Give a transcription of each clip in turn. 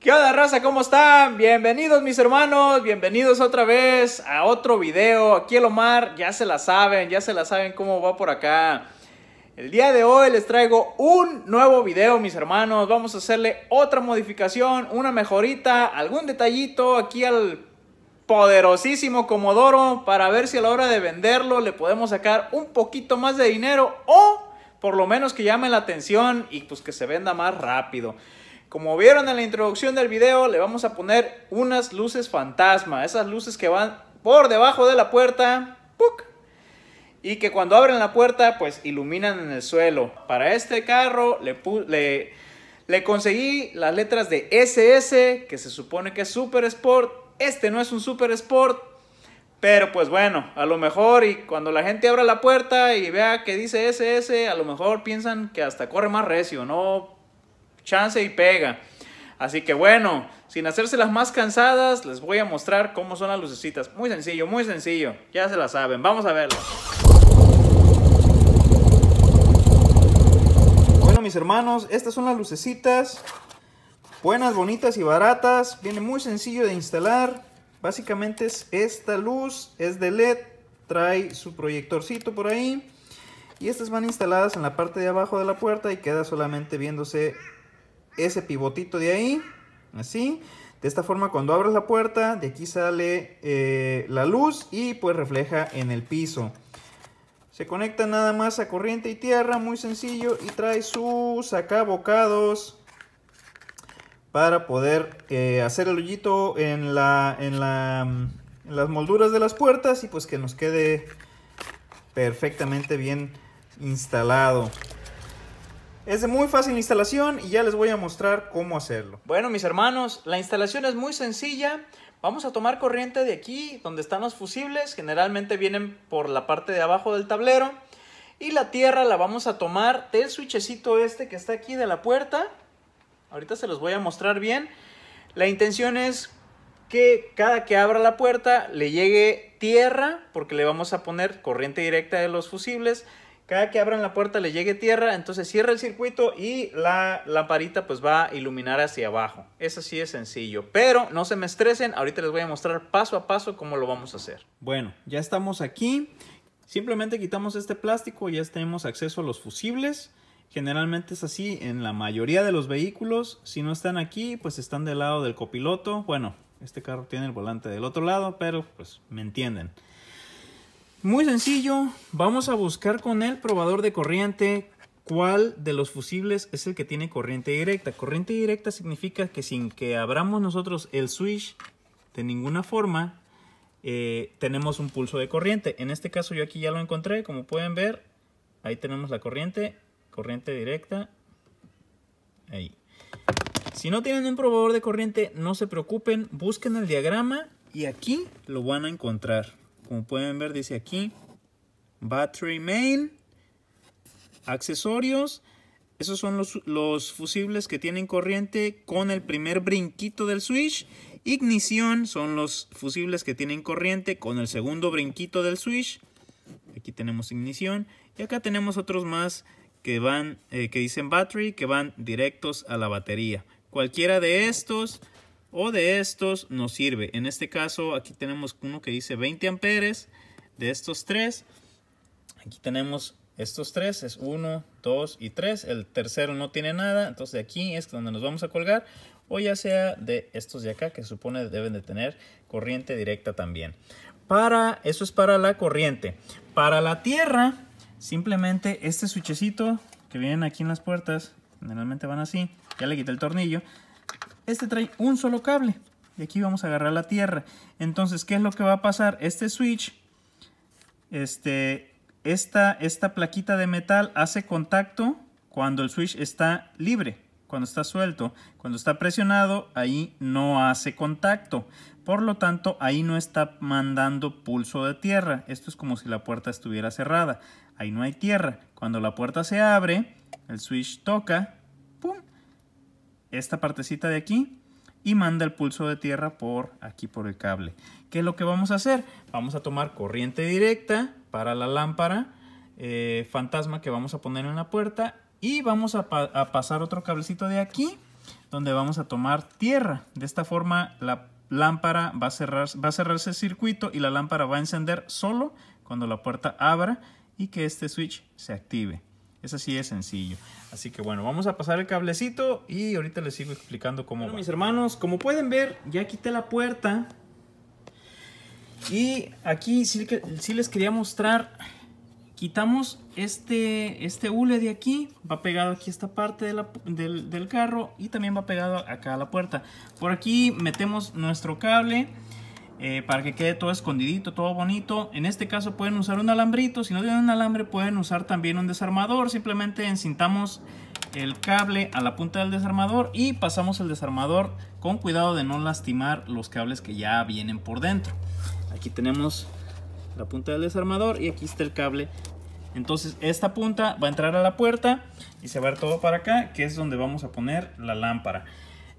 ¿Qué onda raza? ¿Cómo están? Bienvenidos mis hermanos, bienvenidos otra vez a otro video. Aquí el Omar, ya se la saben, ya se la saben cómo va por acá. El día de hoy les traigo un nuevo video mis hermanos. Vamos a hacerle otra modificación, una mejorita, algún detallito aquí al poderosísimo Comodoro para ver si a la hora de venderlo le podemos sacar un poquito más de dinero o por lo menos que llame la atención y pues que se venda más rápido. Como vieron en la introducción del video, le vamos a poner unas luces fantasma. Esas luces que van por debajo de la puerta. Y que cuando abren la puerta, pues iluminan en el suelo. Para este carro le, le, le conseguí las letras de SS, que se supone que es Super Sport. Este no es un Super Sport, pero pues bueno, a lo mejor y cuando la gente abra la puerta y vea que dice SS, a lo mejor piensan que hasta corre más recio, ¿no? chance y pega. Así que bueno, sin hacerse las más cansadas, les voy a mostrar cómo son las lucecitas. Muy sencillo, muy sencillo. Ya se las saben. Vamos a verlo Bueno, mis hermanos, estas son las lucecitas. Buenas, bonitas y baratas. Viene muy sencillo de instalar. Básicamente es esta luz, es de LED, trae su proyectorcito por ahí. Y estas van instaladas en la parte de abajo de la puerta y queda solamente viéndose ese pivotito de ahí, así. De esta forma cuando abras la puerta, de aquí sale eh, la luz y pues refleja en el piso. Se conecta nada más a corriente y tierra, muy sencillo, y trae sus Acabocados para poder eh, hacer el hoyito en, la, en, la, en las molduras de las puertas y pues que nos quede perfectamente bien instalado. Es de muy fácil instalación y ya les voy a mostrar cómo hacerlo. Bueno, mis hermanos, la instalación es muy sencilla. Vamos a tomar corriente de aquí, donde están los fusibles. Generalmente vienen por la parte de abajo del tablero. Y la tierra la vamos a tomar del switchecito este que está aquí de la puerta. Ahorita se los voy a mostrar bien. La intención es que cada que abra la puerta le llegue tierra, porque le vamos a poner corriente directa de los fusibles cada que abran la puerta le llegue tierra, entonces cierra el circuito y la lamparita pues va a iluminar hacia abajo. Es así de sencillo, pero no se me estresen, ahorita les voy a mostrar paso a paso cómo lo vamos a hacer. Bueno, ya estamos aquí, simplemente quitamos este plástico, y ya tenemos acceso a los fusibles. Generalmente es así en la mayoría de los vehículos, si no están aquí pues están del lado del copiloto, bueno, este carro tiene el volante del otro lado, pero pues me entienden. Muy sencillo, vamos a buscar con el probador de corriente cuál de los fusibles es el que tiene corriente directa. Corriente directa significa que sin que abramos nosotros el switch de ninguna forma, eh, tenemos un pulso de corriente. En este caso yo aquí ya lo encontré, como pueden ver, ahí tenemos la corriente, corriente directa, ahí. Si no tienen un probador de corriente, no se preocupen, busquen el diagrama y aquí lo van a encontrar. Como pueden ver, dice aquí, battery main, accesorios. Esos son los, fusibles que tienen corriente con el primer brinquito del switch. Ignición son los fusibles que tienen corriente con el segundo brinquito del switch. Aquí tenemos ignición. Y acá tenemos otros más que van, eh, que dicen battery, que van directos a la batería. Cualquiera de estos o de estos nos sirve. En este caso aquí tenemos uno que dice 20 amperes de estos tres. Aquí tenemos estos tres, es 1, 2 y 3. El tercero no tiene nada, entonces aquí es donde nos vamos a colgar. O ya sea de estos de acá que se supone deben de tener corriente directa también. Para, eso es para la corriente. Para la tierra, simplemente este switchecito que vienen aquí en las puertas, generalmente van así, ya le quité el tornillo, este trae un solo cable. Y aquí vamos a agarrar la tierra. Entonces, ¿qué es lo que va a pasar? Este switch, este, esta, esta plaquita de metal hace contacto cuando el switch está libre, cuando está suelto. Cuando está presionado, ahí no hace contacto. Por lo tanto, ahí no está mandando pulso de tierra. Esto es como si la puerta estuviera cerrada. Ahí no hay tierra. Cuando la puerta se abre, el switch toca, ¡pum! esta partecita de aquí y manda el pulso de tierra por aquí por el cable. ¿Qué es lo que vamos a hacer? Vamos a tomar corriente directa para la lámpara eh, fantasma que vamos a poner en la puerta y vamos a, pasar otro cablecito de aquí donde vamos a tomar tierra. De esta forma la lámpara va a, cerrar, va a cerrarse el circuito y la lámpara va a encender solo cuando la puerta abra y que este switch se active así de sencillo. Así que bueno, vamos a pasar el cablecito y ahorita les sigo explicando cómo mis hermanos, como pueden ver, ya quité la puerta. Y aquí sí, les quería mostrar quitamos este, este hule de aquí, va pegado aquí esta parte del, del, carro y también va pegado acá a la puerta. Por aquí metemos nuestro cable eh, para que quede todo escondidito, todo bonito. En este caso pueden usar un alambrito, si no tienen un alambre pueden usar también un desarmador, simplemente encintamos el cable a la punta del desarmador y pasamos el desarmador con cuidado de no lastimar los cables que ya vienen por dentro. Aquí tenemos la punta del desarmador y aquí está el cable. Entonces esta punta va a entrar a la puerta y se va a ver todo para acá, que es donde vamos a poner la lámpara.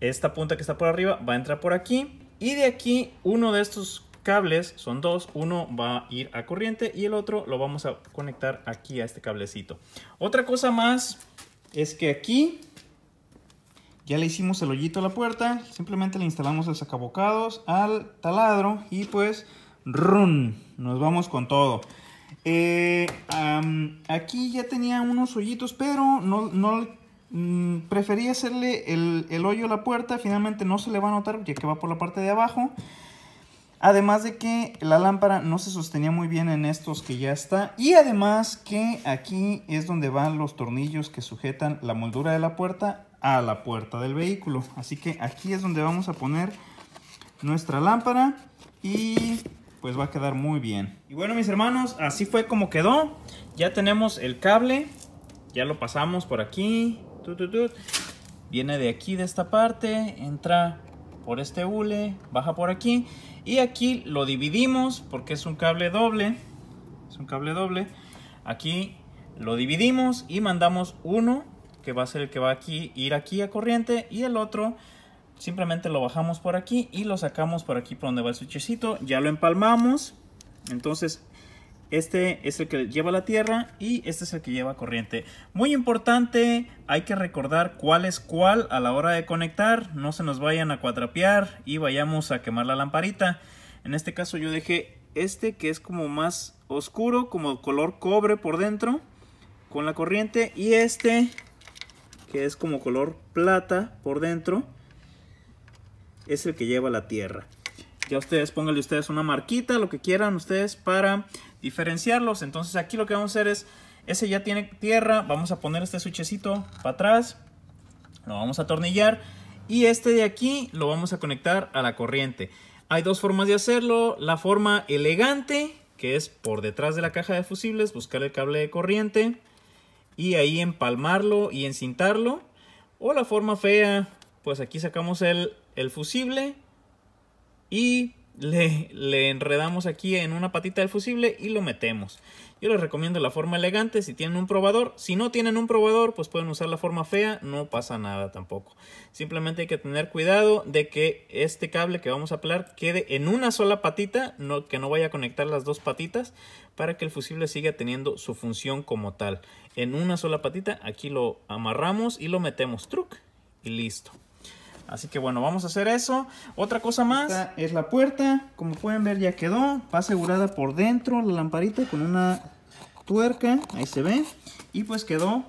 Esta punta que está por arriba va a entrar por aquí y de aquí uno de estos cables, son dos, uno va a ir a corriente y el otro lo vamos a conectar aquí a este cablecito. Otra cosa más es que aquí ya le hicimos el hoyito a la puerta, simplemente le instalamos los sacabocados al taladro y pues run, nos vamos con todo. Eh, aquí ya tenía unos hoyitos, pero no, no Mm, preferí hacerle el, el, hoyo a la puerta, finalmente no se le va a notar ya que va por la parte de abajo. Además de que la lámpara no se sostenía muy bien en estos que ya está. Y además que aquí es donde van los tornillos que sujetan la moldura de la puerta a la puerta del vehículo. Así que aquí es donde vamos a poner nuestra lámpara y pues va a quedar muy bien. Y bueno mis hermanos, así fue como quedó. Ya tenemos el cable, ya lo pasamos por aquí, Viene de aquí, de esta parte, entra por este hule, baja por aquí. Y aquí lo dividimos porque es un cable doble. Es un cable doble. Aquí lo dividimos y mandamos uno que va a ser el que va aquí, ir aquí a corriente. Y el otro simplemente lo bajamos por aquí y lo sacamos por aquí por donde va el switchcito. Ya lo empalmamos. Entonces este es el que lleva la tierra y este es el que lleva corriente. Muy importante, hay que recordar cuál es cuál a la hora de conectar. No se nos vayan a cuatrapear y vayamos a quemar la lamparita. En este caso yo dejé este que es como más oscuro, como color cobre por dentro con la corriente. Y este que es como color plata por dentro es el que lleva la tierra. Ya ustedes pónganle ustedes una marquita, lo que quieran ustedes para diferenciarlos. Entonces aquí lo que vamos a hacer es, ese ya tiene tierra, vamos a poner este sujecito para atrás, lo vamos a atornillar y este de aquí lo vamos a conectar a la corriente. Hay dos formas de hacerlo, la forma elegante, que es por detrás de la caja de fusibles, buscar el cable de corriente y ahí empalmarlo y encintarlo. O la forma fea, pues aquí sacamos el, el fusible y le, enredamos aquí en una patita del fusible y lo metemos. Yo les recomiendo la forma elegante si tienen un probador. Si no tienen un probador, pues pueden usar la forma fea, no pasa nada tampoco. Simplemente hay que tener cuidado de que este cable que vamos a pelar quede en una sola patita, no, que no vaya a conectar las dos patitas, para que el fusible siga teniendo su función como tal. En una sola patita, aquí lo amarramos y lo metemos, truc, y listo. Así que bueno, vamos a hacer eso. Otra cosa más. es la puerta. Como pueden ver ya quedó. Va asegurada por dentro la lamparita con una tuerca. Ahí se ve. Y pues quedó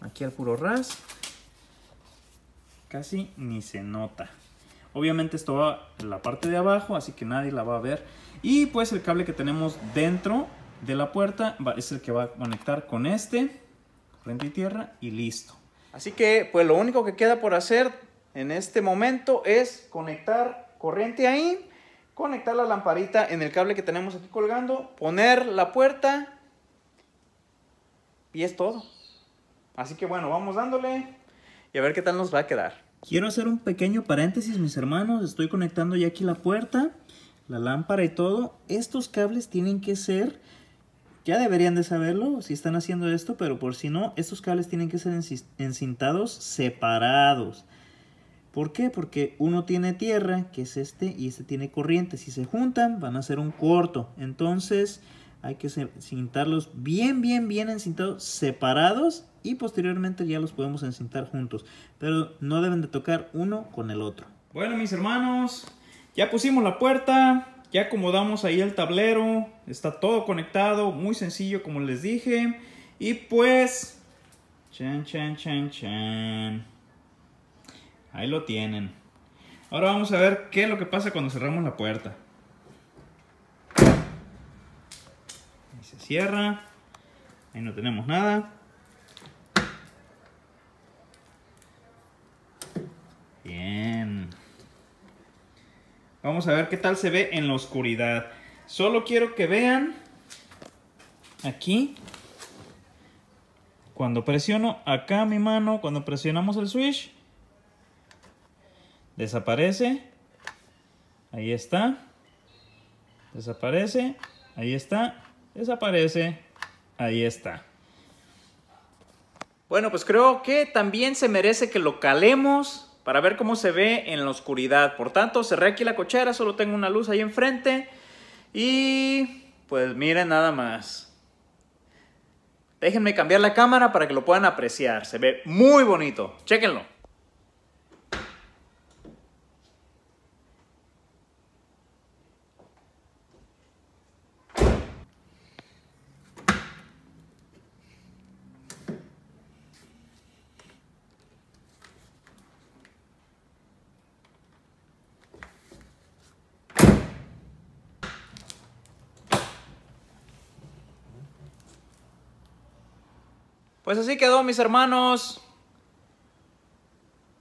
aquí al puro ras. Casi ni se nota. Obviamente esto va en la parte de abajo, así que nadie la va a ver. Y pues el cable que tenemos dentro de la puerta es el que va a conectar con este. Corriente y tierra y listo. Así que pues lo único que queda por hacer en este momento es conectar corriente ahí, conectar la lamparita en el cable que tenemos aquí colgando, poner la puerta y es todo. Así que bueno, vamos dándole y a ver qué tal nos va a quedar. Quiero hacer un pequeño paréntesis, mis hermanos. Estoy conectando ya aquí la puerta, la lámpara y todo. Estos cables tienen que ser, ya deberían de saberlo si están haciendo esto, pero por si no, estos cables tienen que ser encintados separados. ¿Por qué? Porque uno tiene tierra, que es este, y este tiene corriente. Si se juntan, van a ser un corto. Entonces, hay que cintarlos bien, bien, bien encintados, separados, y posteriormente ya los podemos encintar juntos. Pero no deben de tocar uno con el otro. Bueno, mis hermanos, ya pusimos la puerta, ya acomodamos ahí el tablero, está todo conectado, muy sencillo como les dije. Y pues, chan, chan, chan, chan. Ahí lo tienen. Ahora vamos a ver qué es lo que pasa cuando cerramos la puerta. Ahí se cierra. Ahí no tenemos nada. Bien. Vamos a ver qué tal se ve en la oscuridad. Solo quiero que vean aquí. Cuando presiono acá mi mano, cuando presionamos el switch, desaparece, ahí está, desaparece, ahí está, desaparece, ahí está. Bueno, pues creo que también se merece que lo calemos para ver cómo se ve en la oscuridad. Por tanto, cerré aquí la cochera, solo tengo una luz ahí enfrente y pues miren nada más. Déjenme cambiar la cámara para que lo puedan apreciar. Se ve muy bonito. Chéquenlo. Pues así quedó, mis hermanos.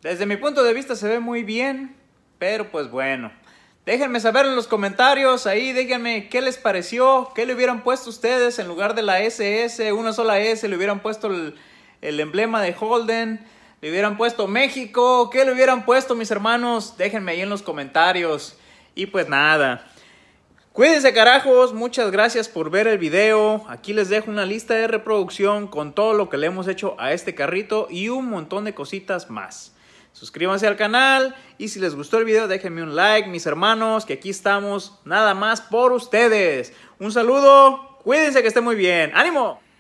Desde mi punto de vista se ve muy bien, pero pues bueno. Déjenme saber en los comentarios ahí, díganme qué les pareció, qué le hubieran puesto ustedes en lugar de la SS, una sola S, le hubieran puesto el, el emblema de Holden, le hubieran puesto México, qué le hubieran puesto mis hermanos, déjenme ahí en los comentarios. Y pues nada. Cuídense carajos, muchas gracias por ver el video. Aquí les dejo una lista de reproducción con todo lo que le hemos hecho a este carrito y un montón de cositas más. Suscríbanse al canal y si les gustó el video déjenme un like, mis hermanos, que aquí estamos nada más por ustedes. Un saludo, cuídense que esté muy bien. ¡Ánimo!